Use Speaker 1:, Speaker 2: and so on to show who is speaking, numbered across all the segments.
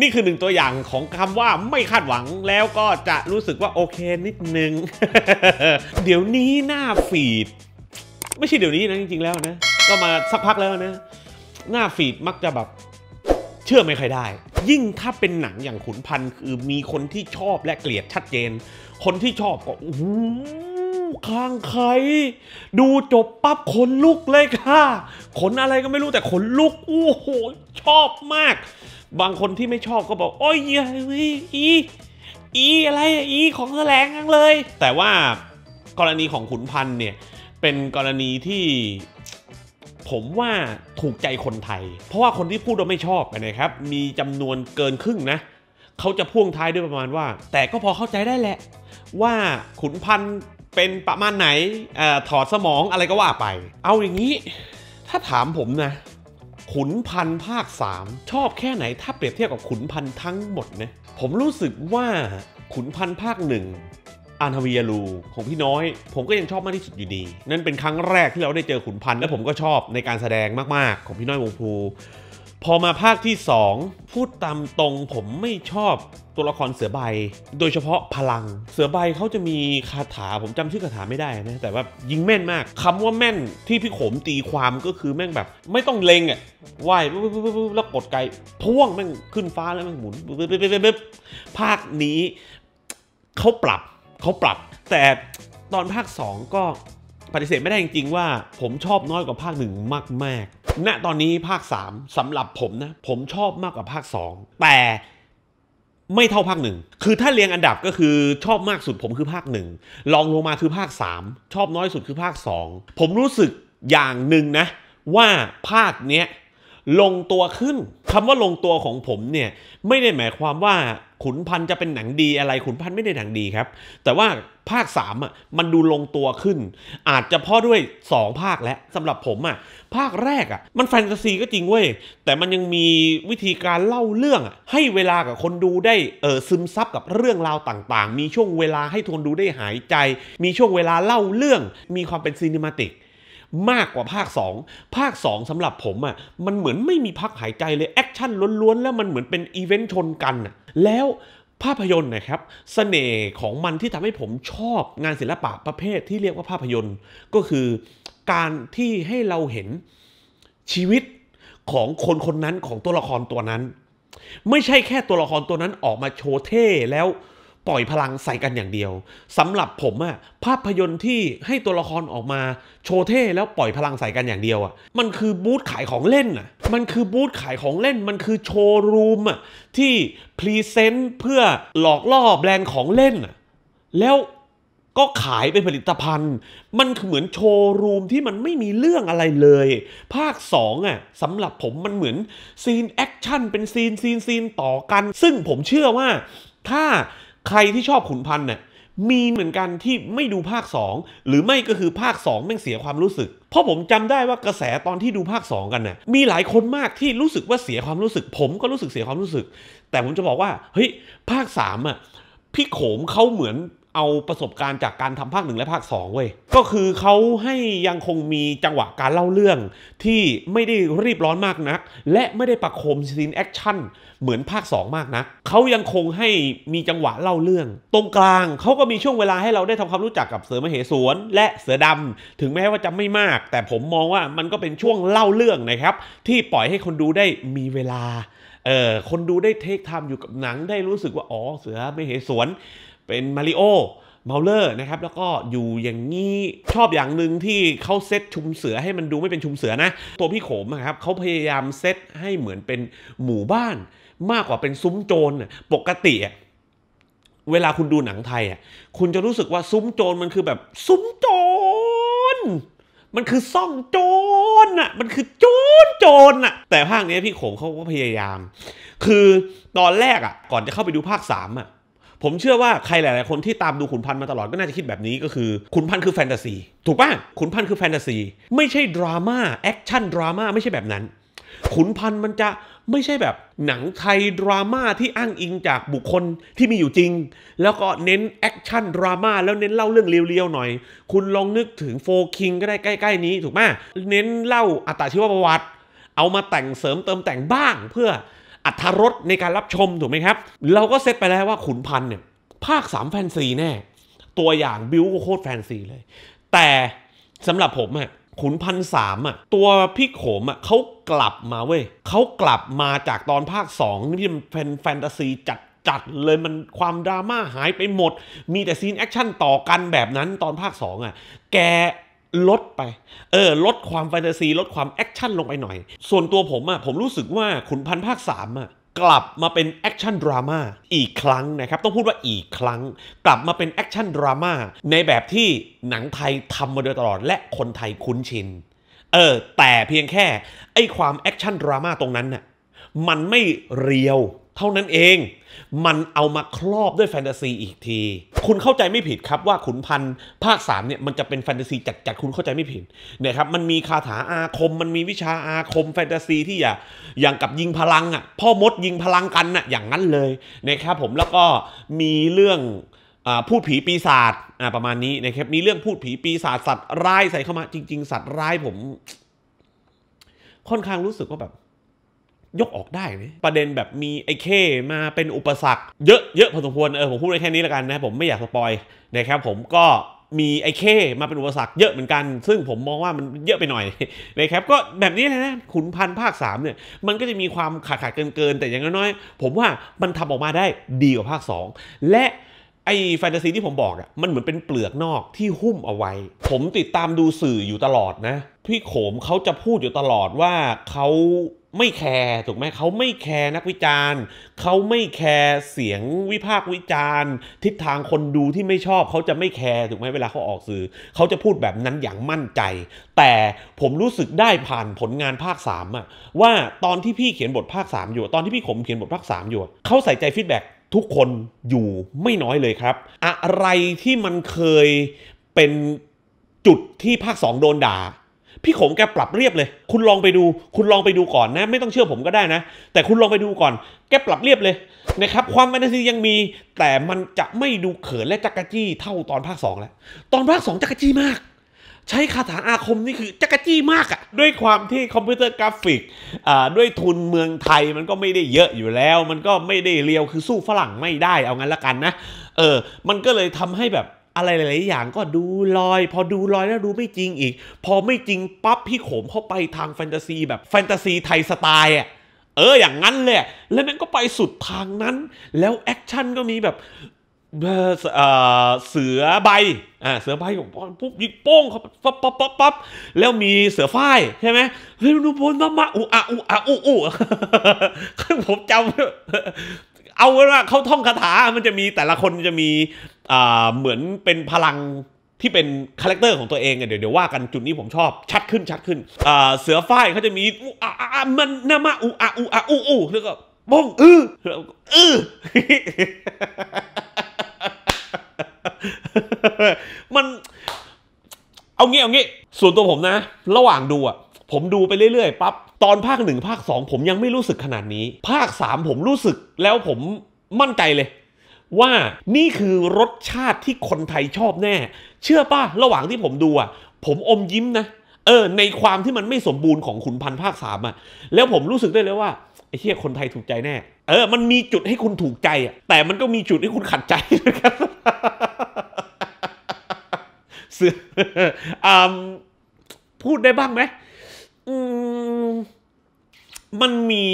Speaker 1: นี่คือหนึ่งตัวอย่างของคำว่าไม่คาดหวังแล้วก็จะรู้สึกว่าโอเคนิดนึงเดี๋ยวนี้หน้าฟีด ไม่ใช่เดี๋ยวนี้นะ จริงๆแล้วนะ ก็มาสักพักแล้วนะ หน้าฟีดมักจะแบบเชื่อไม่ใครได้ ยิ่งถ้าเป็นหนังอย่างขุนพันคือมีคนที่ชอบและเกลียดชัดเจน คนที่ชอบก็โอ้โหข้างใคร ดูจบปั๊บขนลุกเลยค่ะขนอะไรก็ไม่รู้แต่ขนลุกโอ้โหชอบมากบางคนที่ไม่ชอบก็บอก โอ้ยอีอีอีอะไรอีของแสลงทั้งเลย แต่ว่ากรณีของขุนพันธ์เนี่ยเป็นกรณีที่ ผมว่าถูกใจคนไทย เพราะว่าคนที่พูดว่าไม่ชอบนะครับ มีจำนวนเกินครึ่งนะเขาจะพ่วงท้ายด้วยประมาณว่า แต่ก็พอเข้าใจได้แหละ ว่าขุนพันธ์เป็นประมาณไหนอถอดสมองอะไรก็ว่าไป เอาอย่างนี้ ถ้าถามผมนะขุนพันภาค 3 ชอบแค่ไหนถ้าเปรียบเทียบกับขุนพันทั้งหมดนะผมรู้สึกว่าขุนพันภาคหนึ่งอานทวียรูของพี่น้อย ผมก็ยังชอบมากที่สุดอยู่ดี นั่นเป็นครั้งแรกที่เราได้เจอขุนพันและผมก็ชอบในการแสดงมาก ๆ ของพี่น้อยวงภูพอมาภาคที่ 2 พูดตามตรงผมไม่ชอบตัวละครเสือใบ โดยเฉพาะพลังเสือใบเขาจะมีคาถาผมจำชื่อคาถาไม่ได้นะ แต่ว่ายิงแม่นมาก คำว่าแม่นที่พี่ขมตีความก็คือแม่งแบบ ไม่ต้องเล็งอ่ะว่ายแล้วกดไกลพ่วงแม่งขึ้นฟ้าแล้วแม่งหมุนภาคนี้เขาปรับเขาปรับ แต่ตอนภาค 2 ก็ปฏิเสธไม่ได้จริงๆว่าผมชอบน้อยกว่าภาคหนึ่งมาก ๆณตอนนี้ภาค3สำหรับผมนะผมชอบมากกว่าภาค 2 แต่ไม่เท่าภาคหนึ่งคือ ถ้าเรียงอันดับก็คือชอบมากสุดผมคือภาคหนึ่งลองลงมาคือภาค3ชอบน้อยสุดคือภาค 2 ผมรู้สึกอย่างหนึ่งนะว่าภาคเนี้ยลงตัวขึ้นคำว่าลงตัวของผมเนี่ยไม่ได้หมายความว่าขุนพันจะเป็นหนังดีอะไรขุนพันไม่ได้หนังดีครับ แต่ว่าภาค3อ่ะมันดูลงตัวขึ้น อาจจะพ่อด้วย 2 ภาคและสำหรับผมอ่ะภาคแรกอ่ะมันแฟนตาซีก็จริงเว้ย แต่มันยังมีวิธีการเล่าเรื่องให้เวลากับคนดูได้ เออซึมซับกับเรื่องราวต่างๆ มีช่วงเวลาให้ทนดูได้หายใจ มีช่วงเวลาเล่าเรื่องมีความเป็นซีนิมาติกมากกว่าภาค 2 ภาค 2 สำหรับผมอะ่ะมันเหมือนไม่มีพักหายใจเลยแอคชั่นล้วนๆ แล้วมันเหมือนเป็นอีเวนต์ชนกันอะแล้วภาพยนตร์นะครับสเสน่ห์ของมันที่ทำให้ผมชอบงานศิลปะประเภทที่เรียกว่าภาพยนตร์ก็คือการที่ให้เราเห็นชีวิตของคนคนนั้นของตัวละครตัวนั้น ไม่ใช่แค่ตัวละครตัวนั้นออกมาโชว์เท่แล้วปล่อยพลังใส่กันอย่างเดียว สำหรับผมอะภาพยนตร์ที่ให้ตัวละครออกมาโชว์เท่แล้วปล่อยพลังใส่กันอย่างเดียวอะมันคือบูธขายของเล่นอะมันคือบูธขายของเล่นมันคือโชว์รูมอะที่พรีเซนต์เพื่อหลอกล่อแบรนด์ของเล่นอะแล้วก็ขายเป็นผลิตภัณฑ์มันเหมือนโชว์รูมที่มันไม่มีเรื่องอะไรเลย ภาค2อ่ะสำหรับผมมันเหมือนซีนแอคชั่นเป็นซีนซีนซีนต่อกัน ซึ่งผมเชื่อว่าถ้าใครที่ชอบขุนพันธ์เนี่ยมีเหมือนกันที่ไม่ดูภาค2หรือไม่ก็คือภาค2แม่งเสียความรู้สึก เพราะผมจำได้ว่ากระแสตอนที่ดูภาค2กันนี่ยมีหลายคนมากที่รู้สึกว่าเสียความรู้สึก ผมก็รู้สึกเสียความรู้สึก แต่ผมจะบอกว่า เฮ้ย ภาค3อ่ะพี่โขมเขาเหมือนเอาประสบการณ์จากการทำภาคหนึ่งและภาค2เว้ยก็คือเขาให้ยังคงมีจังหวะการเล่าเรื่อง ที่ไม่ได้รีบร้อนมากนัก และไม่ได้ประคมซีนแอคชั่นเหมือนภาค 2 มากนักเขายังคงให้มีจังหวะเล่าเรื่อง ตรงกลางเขาก็มีช่วงเวลาให้เราได้ทำความรู้จักกับเสือมเหสวน และเสือดำ ถึงแม้ว่าจะไม่มาก แต่ผมมองว่ามันก็เป็นช่วงเล่าเรื่องนะครับ ที่ปล่อยให้คนดูได้มีเวลาเออคนดูได้เทคไทม์อยู่กับหนัง ได้รู้สึกว่าอ๋อเสือไม่เหสวนเป็นมาริโอเมาเลอร์นะครับ แล้วก็อยู่อย่างนี้ ชอบอย่างหนึ่งที่เขาเซตชุมเสือให้มันดูไม่เป็นชุมเสือนะตัวพี่โขมครับเขาพยายามเซตให้เหมือนเป็นหมู่บ้าน มากกว่าเป็นซุ้มโจรปกติ เวลาคุณดูหนังไทยอ่ะคุณจะรู้สึกว่าซุ้มโจรมันคือแบบ ซุ้มโจรมันคือซ่องโจรอ่ะมันคือโจรโจรอ่ะแต่ภาคนี้พี่โขมเขาก็พยายาม คือตอนแรกอ่ะก่อนจะเข้าไปดูภาคสามอ่ะผมเชื่อว่าใครหลาย ๆ คนที่ตามดูขุนพันธ์มาตลอดก็น่าจะคิดแบบนี้ ก็คือ ขุนพันธ์คือแฟนตาซีถูกป่ะขุนพันธ์คือแฟนตาซีไม่ใช่ดราม่าแอคชั่นดราม่าไม่ใช่แบบนั้น ขุนพันธ์มันจะไม่ใช่แบบหนังไทยดราม่าที่อ้างอิงจากบุคคลที่มีอยู่จริง แล้วก็เน้นแอคชั่นดราม่าแล้วเน้นเล่าเรื่องเรียวๆหน่อย คุณลองนึกถึงโฟคิงก็ได้ใกล้ ๆ นี้ ถูกไหมเน้นเล่าอัตชีวประวัติ เอามาแต่งเสริมเติมแต่งบ้างเพื่ออัธรสในการรับชม ถูกไหมครับ เราก็เซตไปแล้วว่า ขุนพันเนี่ย ภาค 3 แฟนซีแน่ ตัวอย่างบิวโคตรแฟนซีเลย แต่สำหรับผมอะขุนพันสามอะตัวพี่โขมอะเขากลับมาเว้ยเขากลับมาจากตอนภาค2ที่มันเป็นแฟนตาซีจัดจัดเลยมันความดราม่าหายไปหมด มีแต่ซีนแอคชั่นต่อกันแบบนั้นตอนภาค2อ่ะแกลดไป เออ ลดความแฟนตาซี ลดความแอคชั่นลงไปหน่อย ส่วนตัวผมอะผมรู้สึกว่าขุนพันภาคสามอะกลับมาเป็นแอคชั่นดราม่าอีกครั้งนะครับ ต้องพูดว่าอีกครั้ง กลับมาเป็นแอคชั่นดราม่าในแบบที่หนังไทยทำมาโดยตลอด และคนไทยคุ้นชินเออแต่เพียงแค่ ไอความแอคชั่นดราม่าตรงนั้นน่ะมันไม่เรียวเท่านั้นเองมันเอามาครอบด้วยแฟนตาซีอีกที คุณเข้าใจไม่ผิดครับว่าขุนพันธ์ภาค3เนี่ยมันจะเป็นแฟนตาซีจัดๆคุณเข้าใจไม่ผิดเนี่ยครับมันมีคาถาอาคม มันมีวิชาอาคมแฟนตาซีที่อย่าอย่างกับยิงพลังอ่ะพ่อมดยิงพลังกันอ่ะอย่างนั้นเลยนะครับผมแล้วก็มีเรื่องพูดผีปีศาจประมาณนี้นะครับมีเรื่องพูดผีปีศาจสัตว์ร้ายใส่เข้ามาจริง ๆสัตว์ร้ายผม ค่อนข้างรู้สึกว่าแบบยกออกได้นะประเด็นแบบมีไอ้เคมาเป็นอุปสรรคเยอะเยอะพอสมควรเออผมพูดได้แค่นี้ละกันนะผมไม่อยากสปอยนะครับผมก็มีไอ้เคมาเป็นอุปสรรคเยอะเหมือนกัน ซึ่งผมมองว่ามันเยอะไปหน่อยนะครับก็แบบนี้นะขุนพันภาค3เนี่ยมันก็จะมีความขาดขาดเกินเกินแต่อย่างน้อยๆผมว่ามันทำออกมาได้ดีกว่าภาค 2 และไอ้แฟนตาซีที่ผมบอกอะ่ะ มันเหมือนเป็นเปลือกนอกที่หุ้มเอาไว้ ผมติดตามดูสื่ออยู่ตลอดนะ พี่โขมเขาจะพูดอยู่ตลอดว่าเขาไม่แคร์ถูกไหมเขาไม่แคร์นักวิจารณ์เขาไม่แคร์เสียงวิพากษ์วิจารณ์ ทิศทางคนดูที่ไม่ชอบเขาจะไม่แคร์ถูกไหมเวลาเขาออกสื่อเขาจะพูดแบบนั้นอย่างมั่นใจ แต่ผมรู้สึกได้ผ่านผลงานภาค3ามอะว่าตอนที่พี่เขียนบทภาค 3 อยู่ตอนที่พี่ขมเขียนบทภาค 3 อยู่เขาใส่ใจฟีดแบ็กทุกคนอยู่ไม่น้อยเลยครับ อะไรที่มันเคยเป็นจุดที่ภาค2โดนด่าพี่ขมแกปรับเรียบเลย คุณลองไปดู คุณลองไปดูก่อนนะ ไม่ต้องเชื่อผมก็ได้นะ แต่คุณลองไปดูก่อน แกปรับเรียบเลยนะครับความแฟนตาซียังมี แต่มันจะไม่ดูเขินและจักรจี้เท่าตอนภาค2แล้วตอนภาค2จักรจี้มากใช้คาถาอาคมนี่คือจักรจี้มากอะด้วยความที่คอมพิวเตอร์กราฟิกอ่าด้วยทุนเมืองไทยมันก็ไม่ได้เยอะอยู่แล้วมันก็ไม่ได้เรียวคือสู้ฝรั่งไม่ได้เอางั้นละกันนะเออมันก็เลยทำให้แบบอะไรหลายอย่างก็ดูลอย พอดูลอยแล้วดูไม่จริงอีก พอไม่จริงปั๊บพี่ขมเข้าไปทางแฟนตาซี แบบแฟนตาซีไทยสไตล์อ่ะเอออย่างนั้นแหละแล้วมันก็ไปสุดทางนั้น แล้วแอคชั่นก็มีแบบเสือใบอ่าเสือใบปุ๊บยิงโป้งเขาปั๊บปั๊บปั๊บปั๊บแล้วมีเสือฝ้าย ใช่ไหมเฮ้ยดูบนมาอุอาอุอาอุอุผมจำเอาว่าเขาท่องคาถามันจะมีแต่ละคนจะมีอ่าเหมือนเป็นพลัง ที่เป็นคาแรคเตอร์ของตัวเองเดี๋ยวเดี๋ยวว่ากัน จุดนี้ผมชอบ ชัดขึ้นชัดขึ้นอ่าเสือฝ้ายเขาจะมีอุอาอามันนามาอุอาอุอาอุอุแล้วก็บ้องอื้อ อื้อมัน เอางี้เอางี้ส่วนตัวผมนะ ระหว่างดูอ่ะ ผมดูไปเรื่อย ๆปั๊บ ตอนภาคหนึ่งภาคสองผมยังไม่รู้สึกขนาดนี้ ภาคสามผมรู้สึกแล้วผมมั่นใจเลย ว่านี่คือรสชาติที่คนไทยชอบแน่ เชื่อป่ะระหว่างที่ผมดูอ่ะ ผมอมยิ้มนะเออ ในความที่มันไม่สมบูรณ์ของขุนพันธ์ภาคสามอ่ะแล้วผมรู้สึกได้เลยว่าไอ้เฮียคนไทยถูกใจแน่เออ มันมีจุดให้คุณถูกใจอ่ะ แต่มันก็มีจุดให้คุณขัดใจนะครับพูดได้บ้างไหมมันมี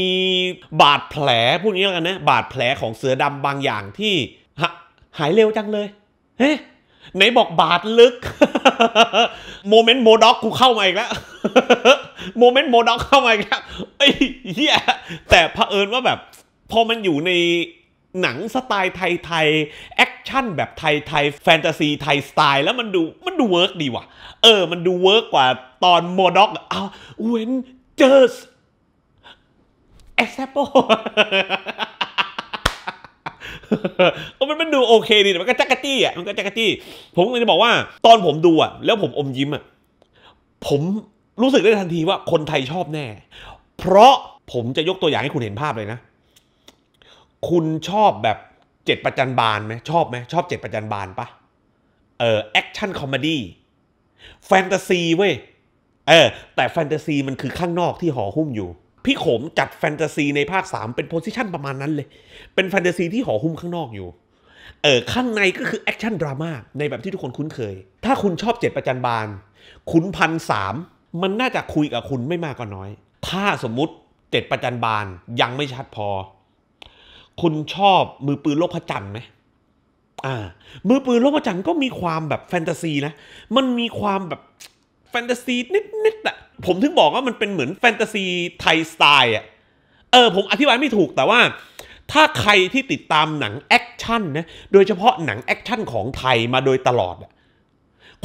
Speaker 1: บาดแผลพวกนี้แล้วกันนะ บาดแผลของเสือดำบางอย่างที่หายเร็วจังเลย เฮ้ ไหนบอกบาดลึก โมเมนต์โมด็อกกูเข้ามาอีกแล้ว โมเมนต์โมด็อกเข้ามาอีกแล้วไอ้เหี้ย แต่เผอิญว่าแบบพอมันอยู่ในหนังสไตล์ไทยๆแอคชั่นแบบไทยๆแฟนตาซีไทยสไตล์ แล้วมันดูมันดูเวิร์กดีว่ะเออมันดูเวิร์กกว่าตอนโมด็อกอ้าวเวนเจอร์สแอสเซปโปมันมันดูโอเคดีแต่มันก็จักกะตี้อ่ะมันก็จักกะตี้ ผมเลยจะบอกว่าตอนผมดูอ่ะแล้วผมอมยิ้มอ่ะผมรู้สึกได้ทันทีว่าคนไทยชอบแน่ เพราะผมจะยกตัวอย่างให้คุณเห็นภาพเลยนะคุณชอบแบบเจ็ดประจันบานไหมชอบไหมชอบเจ็ดประจันบานปะเออแอคชั่นคอมเมดี้แฟนตาซีเว้ยเออแต่แฟนตาซีมันคือข้างนอกที่ห่อหุ้มอยู่ พี่ขมจัดแฟนตาซีในภาค 3 เป็นโพสิชันประมาณนั้นเลย เป็นแฟนตาซีที่ห่อหุ้มข้างนอกอยู่ เออข้างในก็คือแอคชั่นดราม่าในแบบที่ทุกคนคุ้นเคย ถ้าคุณชอบเจ็ดประจันบานคุณพันสามมันน่าจะคุยกับคุณไม่มากก็น้อย ถ้าสมมุติเจ็ดประจันบานยังไม่ชัดพอคุณชอบมือปืนโลกพระจันทร์ไหมอ่า มือปืนโลกพระจันทร์ก็มีความแบบแฟนตาซีนะ มันมีความแบบแฟนตาซีนิดๆอ่ะผมถึงบอกว่ามันเป็นเหมือนแฟนตาซีไทย สไตล์อ่ะ เออ ผมอธิบายไม่ถูกแต่ว่า ถ้าใครที่ติดตามหนังแอคชั่นนะ โดยเฉพาะหนังแอคชั่นของไทยมาโดยตลอดอ่ะ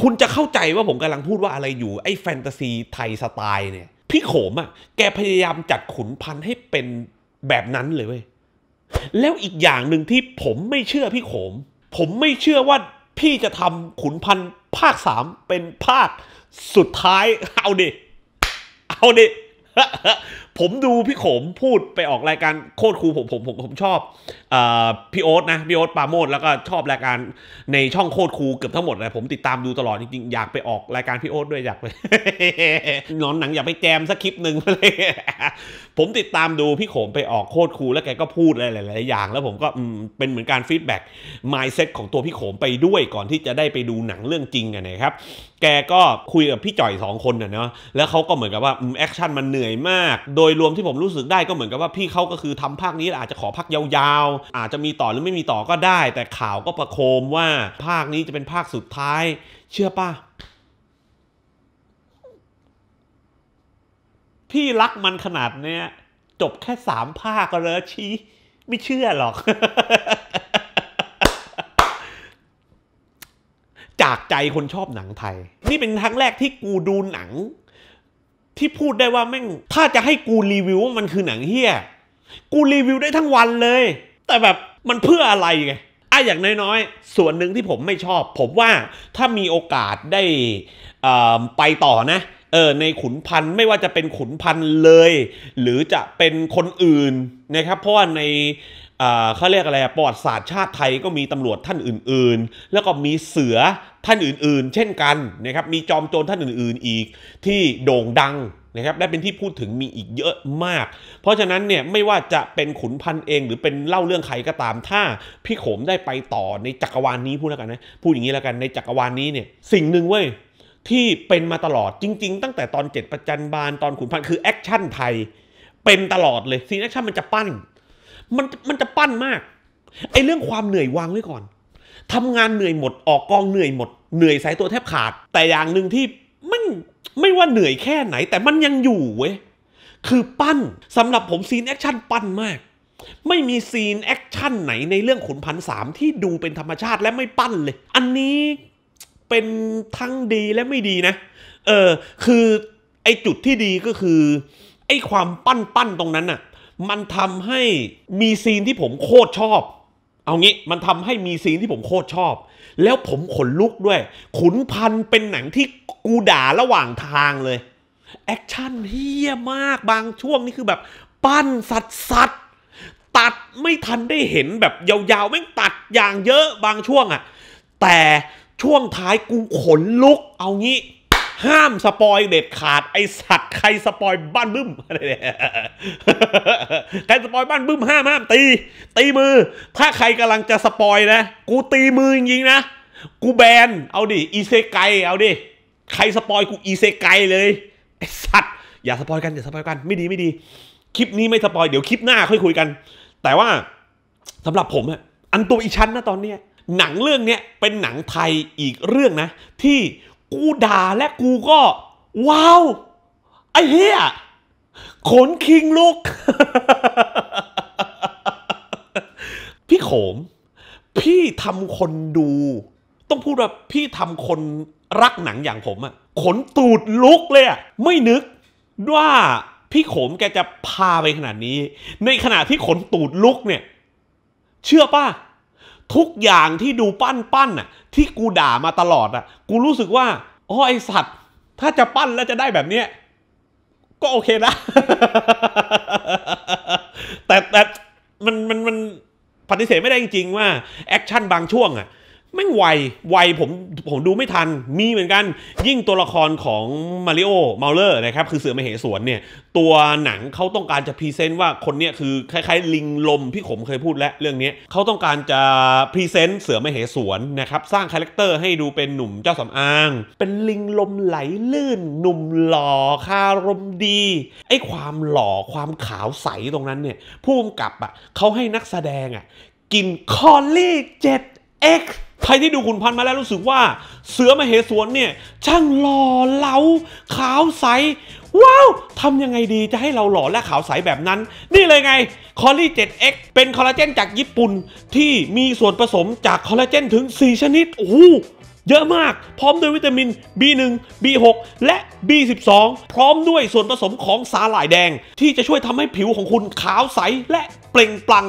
Speaker 1: คุณจะเข้าใจว่าผมกำลังพูดว่าอะไรอยู่ไอ้แฟนตาซีไทย สไตล์เนี่ย พี่โขมอะ่ะ แกพยายามจัดขุนพันให้เป็นแบบนั้นเลยเว้ยแล้วอีกอย่างหนึ่งที่ผมไม่เชื่อพี่โขม ผมไม่เชื่อว่าพี่จะทำขุนพันธ์ภาคสามเป็นภาคสุดท้าย เอาดิ เอาดิผมดูพี่ขมพูดไปออกรายการโคตรครูผมผมผมผมชอบอพี่โอ๊ตนะพี่โอ๊ตปาโมดแล้วก็ชอบรายการในช่องโคตรครูเกือบทั้งหมดเลยผมติดตามดูตลอดจริงๆอยากไปออกรายการพี่โอ๊ตด้วยอยากไปนอนหนังอยากไปแจมสักคลิปหนึ่งเลยผมติดตามดูพี่ขมไปออกโคตรครูแล้วแกก็พูดหลายๆอย่าง แล้วผมก็เป็นเหมือนการฟีดแบ็กมายเซ็ตของตัวพี่ขมไปด้วยก่อนที่จะได้ไปดูหนังเรื่องจริงกันนะครับแกก็คุยกับพี่จ่อยสองคนนะเนาะแล้วเขาก็เหมือนกับว่าแอคชั่นมันเหนื่อยมาก โดยรวมที่ผมรู้สึกได้ก็เหมือนกับว่า พี่เขาก็คือทำภาคนี้ อาจจะขอพักยาว ๆ อาจจะมีต่อหรือไม่มีต่อก็ได้ แต่ข่าวก็ประโคมว่า ภาคนี้จะเป็นภาคสุดท้าย เชื่อป่ะพี่รักมันขนาดเนี้ยจบแค่สามภาคก็เลยชี้ไม่เชื่อหรอกจากใจคนชอบหนังไทยนี่เป็นครั้งแรกที่กูดูหนัง ที่พูดได้ว่าแม่ง ถ้าจะให้กูรีวิวว่ามันคือหนังเฮี้ย กูรีวิวได้ทั้งวันเลย แต่แบบมันเพื่ออะไรไงอะอย่างน้อยๆส่วนหนึ่งที่ผมไม่ชอบ ผมว่าถ้ามีโอกาสได้ไปต่อนะเออในขุนพันธ์ไม่ว่าจะเป็นขุนพันธ์เลย หรือจะเป็นคนอื่นนะครับเพราะว่าในเขาเรียกอะไรประวัติศาสตร์ชาติไทยก็มีตำรวจท่านอื่นๆ แล้วก็มีเสือท่านอื่น ๆ เช่นกันนะครับมีจอมโจรท่านอื่น ๆอีก ที่โด่งดังนะครับและเป็นที่พูดถึงมีอีกเยอะมาก เพราะฉะนั้นเนี่ยไม่ว่าจะเป็นขุนพันเองหรือเป็นเล่าเรื่องใครก็ตามถ้า พี่ขมได้ไปต่อในจักรวาลนนี้พูดแล้วกันนะพูดอย่างนี้แล้วกันในจักรวาลนนี้เนี่ยสิ่งหนึ่งเว้ยที่เป็นมาตลอดจริงๆ ตั้งแต่ตอนเจ็ดประจันบาล ตอนขุนพันคือแอคชั่นไทยเป็นตลอดเลยซีนแอคชั่นมันจะปั้นมันมันจะปั้นมาก ไอ้เรื่องความเหนื่อยวางไว้ก่อน ทำงานเหนื่อยหมดออกกองเหนื่อยหมด เหนื่อยสายตัวแทบขาดแต่อย่างหนึ่งที่มันไม่ว่าเหนื่อยแค่ไหน แต่มันยังอยู่เว้ยคือปั้นสำหรับผมซีนแอคชั่นปั้นมาก ไม่มีซีนแอคชั่นไหน ในเรื่องขุนพันสามที่ดูเป็นธรรมชาติและไม่ปั้นเลย อันนี้เป็นทั้งดีและไม่ดีนะ เออ คือไอจุดที่ดีก็คือ ไอความปั้นปั้นตรงนั้นน่ะมันทำให้มีซีนที่ผมโคตรชอบ เอางี้ มันทำให้มีซีนที่ผมโคตรชอบ แล้วผมขนลุกด้วย ขุนพันเป็นหนังที่กูด่าระหว่างทางเลย แอคชั่นเฮี้ยมาก บางช่วงนี่คือแบบปั้นสัดสัดตัดไม่ทันได้เห็นแบบยาวๆ แม่งตัดอย่างเยอะบางช่วงอะ แต่ช่วงท้ายกูขนลุก เอางี้ห้ามสปอยเด็ดขาดไอสัตว์ใครสปอยบ้านบึ้มอะไรเนี่ยใครสปอยบ้านบึ้มห้ามห้ามตีตีมือ ถ้าใครกำลังจะสปอยนะ กูตีมือจริงๆนะ กูแบนเอาดิอีเซไกเอาดิใครสปอยกูอีเซไกเลย ไอสัตว์ อย่าสปอยกันอย่าสปอยกันไม่ดีไม่ดี คลิปนี้ไม่สปอยเดี๋ยวคลิปหน้า ค่อยคุยกัน แต่ว่าสำหรับผมออันตัวอีชั้นนะตอนเนี้ยหนังเรื่องเนี้ยเป็นหนังไทยอีกเรื่องนะ ที่กูด่าและกูก็ ว้าว ไอ้เหี้ยขนคิงลุก พี่โขม พี่ทำคนดู ต้องพูดว่าพี่ทำคนรักหนังอย่างผมอะขนตูดลุกเลยอะไม่นึก ว่าพี่โขมแกจะพาไปขนาดนี้ ในขณะที่ขนตูดลุกเนี่ย เชื่อป่ะทุกอย่างที่ดูปั้นปั้น่ะ ที่กูด่ามาตลอดอ่ะ กูรู้สึกว่าอ๋อไอสัตว์ ถ้าจะปั้นแล้วจะได้แบบเนี้ยก็โอเคนะ แต่แต่มัน มัน มันปฏิเสธไม่ได้จริงๆว่า แอคชั่นบางช่วง อ่ะม่งไว ไวผมผมดูไม่ทัน มีเหมือนกัน ยิ่งตัวละครของมาริโอ มาเลอร์นะครับคือเสือมเหสวนเนี่ย ตัวหนังเขาต้องการจะพรีเซนต์ว่าคนเนี้ยคือคล้ายๆ ลิงลมพี่ผมเคยพูดแล้วเรื่องนี้ เขาต้องการจะพรีเซนต์เสือมเหสวนนะครับสร้างคาแรคเตอร์ให้ดูเป็นหนุ่มเจ้าสำอาง เป็นลิงลมไหลลื่นหนุ่มหล่อคารมดีไอ้ความหล่อความขาวใสตรงนั้นเนี่ยผู้กำกับอ่ะเขาให้นักแสดงอ่ะกินคอลลี่เจ็ด X ใครที่ดูขุนพันธ์มาแล้วรู้สึกว่าเสือมเหสวนเนี่ยช่างหล่อเหลาขาวใส ว้าวทำยังไงดีจะให้เราหล่อและขาวใสแบบนั้น นี่เลยไง คอลลี่ 7x เป็นคอลลาเจนจากญี่ปุ่นที่มีส่วนผสมจากคอลลาเจนถึง 4 ชนิด โอ้โหเยอะมากพร้อมด้วยวิตามิน B1 B6 และ B12 พร้อมด้วยส่วนผสมของสาหร่ายแดง ที่จะช่วยทำให้ผิวของคุณขาวใสและเปล่งปลั่ง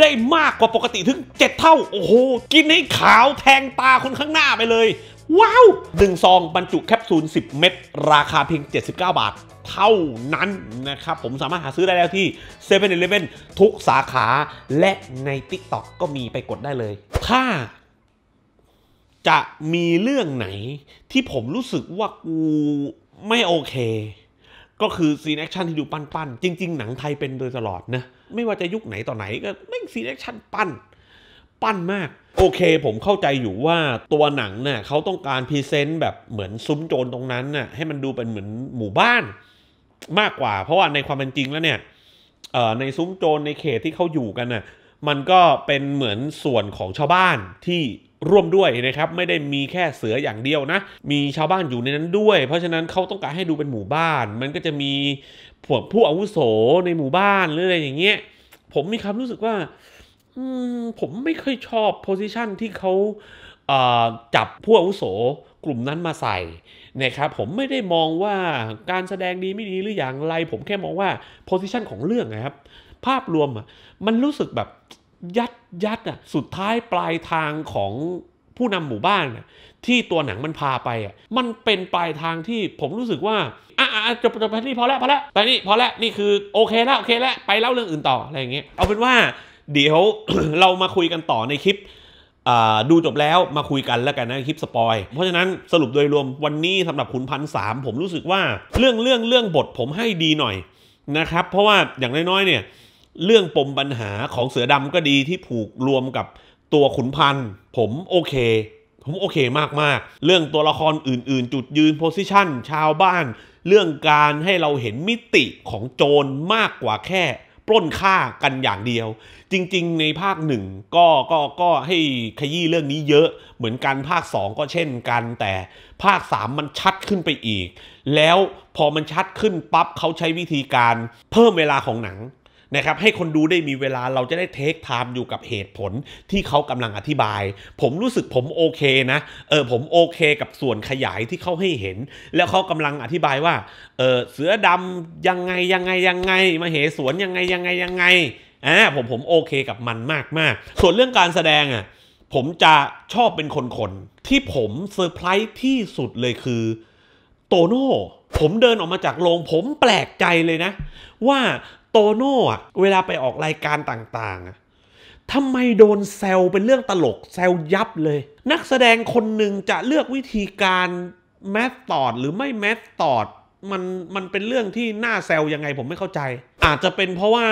Speaker 1: ได้มากกว่าปกติถึง 7 เท่า โอ้โห กินให้ขาวแทงตาคนข้างหน้าไปเลย ว้าวหนึ่งซอง บรรจุแคปซูล10 เม็ดราคาเพียง 79 บาท เท่านั้นนะครับ ผมสามารถหาซื้อได้แล้วที่7 e เ e ่ e อทุกสาขาและใน TikTok ก็มีไปกดได้เลย ถ้า จะมีเรื่องไหนที่ผมรู้สึกว่ากู ไม่โอเค ก็คือซีนแอคชั่นที่ดูปั้นๆจริง ๆหนังไทยเป็นโดยตลอดนะไม่ว่าจะยุคไหนต่อไหนก็แม่งซีเแคชั่นปั้นปั้นมาก โอเคผมเข้าใจอยู่ว่าตัวหนังเนี่ยเขาต้องการพรีเซนต์แบบเหมือนซุ้มโจรตรงนั้นน่ะให้มันดูเป็นเหมือนหมู่บ้าน มากกว่าเพราะว่าในความเป็นจริงแล้วเนี่ยในซุ้มโจรในเขตที่เขาอยู่กันน่ะ มันก็เป็นเหมือนส่วนของชาวบ้านที่ร่วมด้วยนะครับ ไม่ได้มีแค่เสืออย่างเดียวนะ มีชาวบ้านอยู่ในนั้นด้วยเพราะฉะนั้นเขาต้องการให้ดูเป็นหมู่บ้าน มันก็จะมีผวกผู้อาวุโสในหมู่บ้านหรืออะไรอย่างเงี้ยผมมีความรู้สึกว่าผมไม่เคยชอบโพสิชันที่เขาจับผู้อาวุโสกลุ่มนั้นมาใส่ นะครับผมไม่ได้มองว่าการแสดงดีไม่ดีหรืออย่างไร ผมแค่มองว่าโพสิชันของเรื่องนะครับ ภาพรวมมันรู้สึกแบบยัดยัดอ่ะสุดท้ายปลายทางของผู้นำหมู่บ้านที่ตัวหนังมันพาไปอ่ะมันเป็นปลายทางที่ผมรู้สึกว่าอ่ะอ่ะจบจบไปนี่พอแล้วพอแล้วไปนี่พอแล้วนี่คือโอเคแล้วโอเคแล้วไปเล่าเรื่องอื่นต่ออะไรอย่างเงี้ยเอาเป็นว่า เดี๋ยวเรามาคุยกันต่อในคลิปดูจบแล้วมาคุยกันแล้วกันนะคลิปสปอยเพราะฉะนั้นสรุปโดยรวมวันนี้สำหรับขุนพันสามผมรู้สึกว่าเรื่องเรื่องเรื่องบทผมให้ดีหน่อยนะครับเพราะว่าอย่างน้อยๆเนี่ยเรื่องปมปัญหาของเสือดำก็ดีที่ผูกรวมกับตัวขุนพันธ์ผมโอเค ผมโอเคมากๆ เรื่องตัวละครอื่นๆ จุดยืนโพสิชันชาวบ้าน เรื่องการให้เราเห็นมิติของโจรมากกว่าแค่ ปล้นฆ่ากันอย่างเดียว จริงๆในภาคหนึ่งก็ก็ก็ให้ขยี้เรื่องนี้เยอะ เหมือนกันภาค 2 ก็เช่นกันแต่ภาค 3 มันชัดขึ้นไปอีก แล้วพอมันชัดขึ้นปั๊บเขาใช้วิธีการเพิ่มเวลาของหนังนะครับให้คนดูได้มีเวลาเราจะได้เทคไทม์อยู่กับเหตุผลที่เขากำลังอธิบาย ผมรู้สึกผมโอเคนะเออผมโอเคกับส่วนขยายที่เขาให้เห็น แล้วเขากำลังอธิบายว่าเออเสือดำยังไงยังไงยังไงมาเหสวนยังไงยังไงยังไงอ่าผมผมโอเคกับมันมากมากส่วนเรื่องการแสดงอ่ะผมจะชอบเป็นคนคนที่ผมเซอร์ไพรส์ที่สุดเลยคือ โตโน่ ผมเดินออกมาจากโรงผมแปลกใจเลยนะ ว่าโตโน่เวลาไปออกรายการต่างๆ ทำไมโดนแซวเป็นเรื่องตลกแซวยับเลย นักแสดงคนหนึ่งจะเลือกวิธีการ แมสตอดหรือไม่แมสตอดมันมันเป็นเรื่องที่น่าแซวยังไงผมไม่เข้าใจ อาจจะเป็นเพราะว่า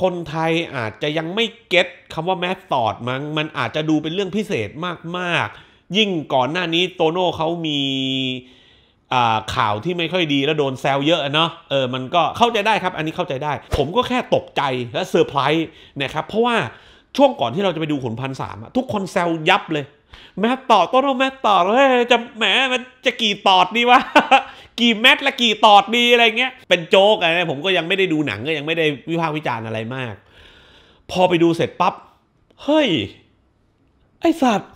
Speaker 1: คนไทยอาจจะยังไม่เก็ตคำว่า แมสตอดมั้งมันอาจจะดูเป็นเรื่องพิเศษมากๆ ยิ่งก่อนหน้านี้โตโน่เขามีข่าวที่ไม่ค่อยดีแล้วโดนแซวเยอะเนาะเออมันก็เข้าใจได้ครับ อันนี้เข้าใจได้ ผมก็แค่ตกใจและเซอร์ไพรส์นะครับ เพราะว่าช่วงก่อนที่เราจะไปดูขุนพันสามทุกคนแซวยับเลย แมตต่อต้นแมตต่อเฮ้ยจะแหมมันจะกี่ตอดดีวะ กี่แมตและกี่ตอดดีอะไรเงี้ย เป็นโจ๊กอะไรผมก็ยังไม่ได้ดูหนังก็ยังไม่ได้วิพากษ์วิจารณ์อะไรมาก พอไปดูเสร็จปั๊บเฮ้ยไอสัตว์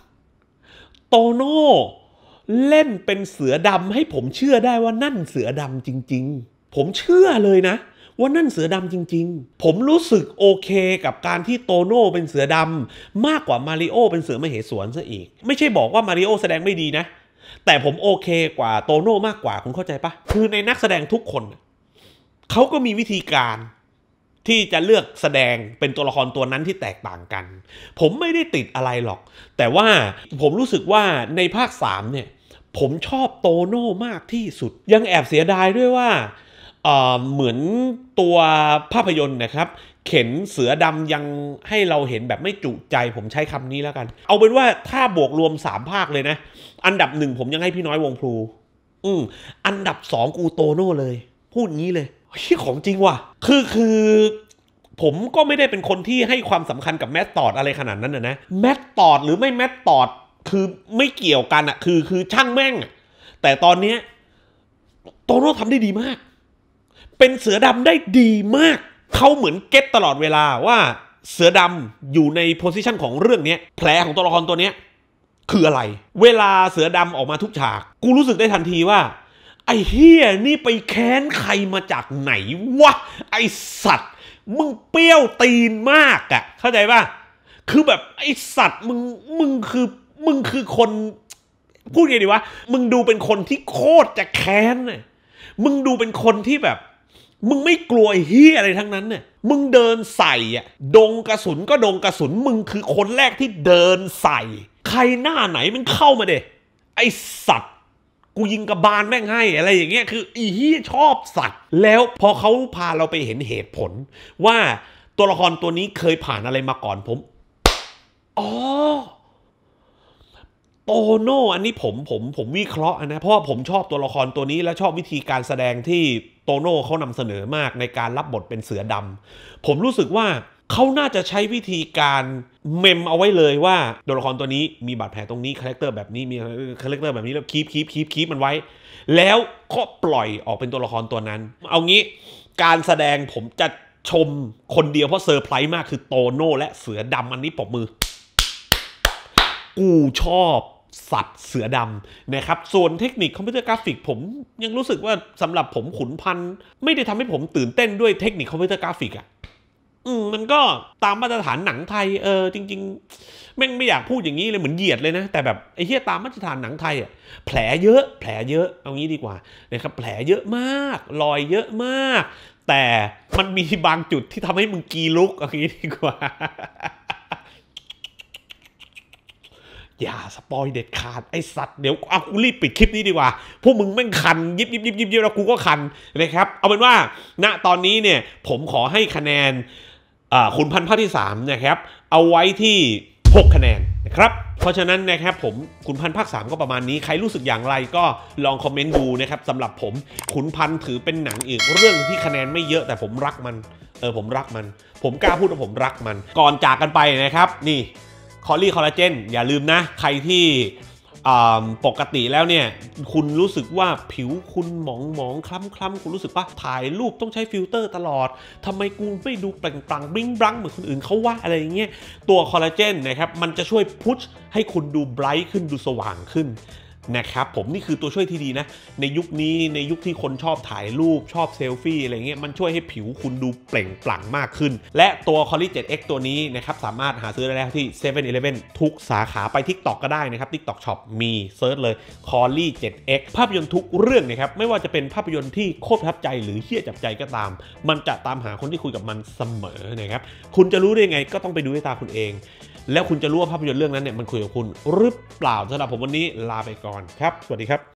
Speaker 1: โตโนเล่นเป็นเสือดำให้ผมเชื่อได้ว่านั่นเสือดำจริง ๆ ผมเชื่อเลยนะ ว่านั่นเสือดำจริง ๆ ผมรู้สึกโอเคกับการที่โตโน่เป็นเสือดำมากกว่ามาริโอ เป็นเสือมเหสวนซะอีก ไม่ใช่บอกว่ามาริโอแสดงไม่ดีนะ แต่ผมโอเคกว่าโตโน่มากกว่าคุณเข้าใจปะคือในนักแสดงทุกคนเขาก็มีวิธีการที่จะเลือกแสดงเป็นตัวละครตัวนั้นที่แตกต่างกัน ผมไม่ได้ติดอะไรหรอก แต่ว่าผมรู้สึกว่าในภาค 3 เนี่ย ผมชอบโตโน่มากที่สุด ยังแอบเสียดายด้วยว่าเเหมือนตัวภาพยนตร์นะครับ เข็นเสือดำยังให้เราเห็นแบบไม่จุใจผมใช้คำนี้แล้วกัน เอาเป็นว่าถ้าบวกรวม 3 ภาคเลยนะ อันดับหนึ่งผมยังให้พี่น้อยวงพลูอืมอันดับสองกูโตโน่เลยพูดงี้เลยเฮ้ยของจริงว่ะคือคือ ผมก็ไม่ได้เป็นคนที่ให้ความสำคัญกับแมสตอดอะไรขนาดนั้นนะนะแมสตอด หรือไม่แมสตอด คือไม่เกี่ยวกันอะคือคือช่างแม่ง แต่ตอนเนี้ยโตโน่ทำได้ดีมาก เป็นเสือดำได้ดีมากเขาเหมือนเก็ตตลอดเวลาว่า เสือดำอยู่ในโพสิชันของเรื่องนี้แผลของตัวละครตัวนี้คืออะไร เวลาเสือดำออกมาทุกฉากกูรู้สึกได้ทันทีว่าไอ้เฮียนี่ไปแค้นใครมาจากไหนวะ ไอสัตว์ มึงเปรี้ยวตีนมากอะเข้าใจป่ะคือแบบไอสัตว์มึงมึงคือมึงคือคน พูดไงดีวะมึงดูเป็นคนที่โคตรจะแค้นเลยมึงดูเป็นคนที่แบบ มึงไม่กลัวเฮียอะไรทั้งนั้นเนี่ย มึงเดินใส่อะดงกระสุนก็ดงกระสุนมึงคือคนแรกที่เดินใส่ ใครหน้าไหนมันเข้ามาเดไอสัตวกูยิงกระบาลแม่งให้ อะไรอย่างเงี้ยคืออีฮี่ชอบสัตว์ แล้วพอเขาพาเราไปเห็นเหตุผลว่าตัวละครตัวนี้เคยผ่านอะไรมาก่อนผม อ๋อ โตโน่ อันนี้ผม ผม ผมวิเคราะห์นะเพราะผมชอบตัวละครตัวนี้และชอบวิธีการแสดงที่โตโน่เขานำเสนอมากในการรับบทเป็นเสือดำผมรู้สึกว่าเขาน่าจะใช้วิธีการเมมเอาไว้เลยว่าตัวละครตัวนี้มีบาดแผลตรงนี้คาแรคเตอร์แบบนี้มีคาแรคเตอร์แบบนี้แล้วคีบคีบคีบคีบมันไว้ แล้วก็ปล่อยออกเป็นตัวละครตัวนั้น เอางี้การแสดงผมจะชมคนเดียวเพราะเซอร์ไพรส์มากคือโตโน่และเสือดำอันนี้ปมมือ กูชอบสัตว์เสือดำนะครับส่วนเทคนิคคอมพิวเตอร์กราฟิก ผมยังรู้สึกว่าสำหรับผมขุนพันไม่ได้ทำให้ผมตื่นเต้นด้วยเทคนิคคอมพิวเตอร์กราฟิกอะอืมมันก็ตามมาตรฐานหนังไทยเออจริงๆแม่งไม่อยากพูดอย่างนี้เลยเหมือนเหยียดเลยนะ แต่แบบ ไอ้เฮียตามมาตรฐานหนังไทยอ่ะแผลเยอะ แผลเยอะเอางี้ดีกว่านะครับ แผลเยอะมาก รอยเยอะมาก แต่มันมีบางจุดที่ทำให้มึงกีลุกเอางี้ดีกว่าอย่าสปอยเด็ดขาดไอสัตว์เดี๋ยวเอากูรีบปิดคลิปนี้ดีกว่าพวกมึงแม่งคัน ยิบยิบยิบยิบยิบแล้วกูก็คันนะครับเอาเป็นว่าณนะตอนนี้เนี่ย ผมขอให้คะแนนขุนพันธ์ภาคที่ 3 นะครับ เอาไว้ที่ 6 คะแนนนะครับเพราะฉะนั้นนะครับผมขุนพันธ์ภาค3ก็ประมาณนี้ ใครรู้สึกอย่างไรก็ลองคอมเมนต์ดูนะครับสำหรับผมขุนพันธ์ถือเป็นหนังอีกเรื่องที่คะแนนไม่เยอะแต่ผมรักมัน เออ ผมรักมัน ผมกล้าพูดว่าผมรักมันก่อนจากกันไปนะครับ นี่คอลลี่คอลลาเจนอย่าลืมนะ ใครที่ปกติแล้วเนี่ย คุณรู้สึกว่าผิวคุณหมองหมองคล้ำคล้ำคุณรู้สึกว่าถ่ายรูปต้องใช้ฟิลเตอร์ตลอด ทำไมกูไม่ดูแปลงปลังบิ้งบลังเหมือนคนอื่นเขาว่าอะไรอย่างเงี้ยตัวคอลลาเจนนะครับ มันจะช่วยพุชให้คุณดูไบรท์ขึ้นดูสว่างขึ้นนะครับ ผม นี่คือตัวช่วยที่ดีนะ ในยุคนี้ในยุคที่คนชอบถ่ายรูปชอบเซลฟี่ อะไรเงี้ยมันช่วยให้ผิวคุณดูเปล่งปลั่งมากขึ้น และตัว c o l l i 7X ตัวนี้นะครับ สามารถหาซื้อได้แล้วที่7 e เ e ่ e ทุกสาขาไป TikTok ก็ได้นะครับ TikTok Shop มีเซิร์ชเลย c o l l i 7X ภาพยนตร์ทุกเรื่องนะครับ ไม่ว่าจะเป็นภาพยนตร์ที่โคตรทับใจหรือเฮี้ยจับใจก็ตาม มันจะตามหาคนที่คุยกับมันเสมอนะครับคุณจะรู้ได้ไงก็ต้องไปดูด้วยตาคุณเองแล้วคุณจะรู้ว่าภาพยนตร์เรื่องนั้นเนี่ยมันคุยกับคุณหรือเปล่าสำหรับผมวันนี้ลาไปก่อนครับ สวัสดีครับ